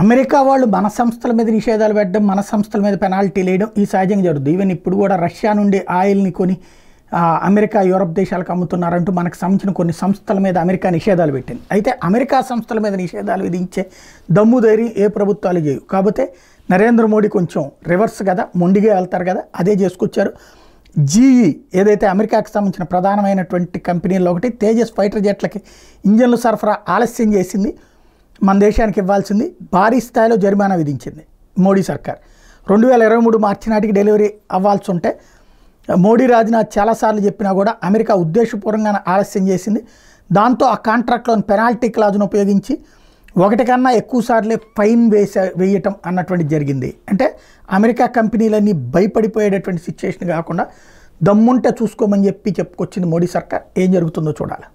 America వాళ్ళు మన సంస్థల మీద నిషేధాలు పెట్టడం మన సంస్థల మీద పెనాల్టీ లేయడం ఈ సహజంగా జరుగుతుంది ఈవెన్ ఇప్పుడు కూడా రష్యా నుండి ఆయిల్ని కొని అమెరికా యూరప్ దేశాలకు అమ్ముతున్నారంటూ మనకు సంబంధించిన కొన్ని సంస్థల మీద అమెరికా నిషేధాలు పెట్టింది అయితే అమెరికా సంస్థల మీద నిషేధాలు విధించే దమ్ము ధైర్యం ఏ ప్రభుత్వాలు చేయవు కాకపోతే నరేంద్ర మోడీ కొంచెం రివర్స్ కదా మొండిగా వెళ్తారు కదా అదే చేసుకొచ్చారు జీఈ ఏదైతే అమెరికాకు సంబంధించిన ప్రధానమైనటువంటి కంపెనీల్లో ఒకటి తేజస్ ఫైటర్ జెట్లకి ఇంజన్లు సరఫరా ఆలస్యం చేసింది మన దేశానికి ఇవ్వాల్సింది భారీ స్థాయిలో జరిమానా విధించింది మోడీ సర్కార్ రెండు వేల ఇరవై మూడు మార్చి నాటికి డెలివరీ అవ్వాల్సి ఉంటే మోడీ రాజీనాథ్ చాలాసార్లు చెప్పినా కూడా అమెరికా ఉద్దేశపూర్వంగా ఆలస్యం చేసింది దాంతో ఆ కాంట్రాక్ట్లోని పెనాల్టీ క్లాజ్ను ఉపయోగించి ఒకటి కన్నా ఎక్కువ సార్లే ఫైన్ వేసే వేయటం అన్నటువంటి జరిగింది అంటే అమెరికా కంపెనీలన్నీ భయపడిపోయేటటువంటి సిచ్యువేషన్ కాకుండా దమ్ముంటే చూసుకోమని చెప్పి చెప్పుకొచ్చింది మోడీ సర్కార్ ఏం జరుగుతుందో చూడాలి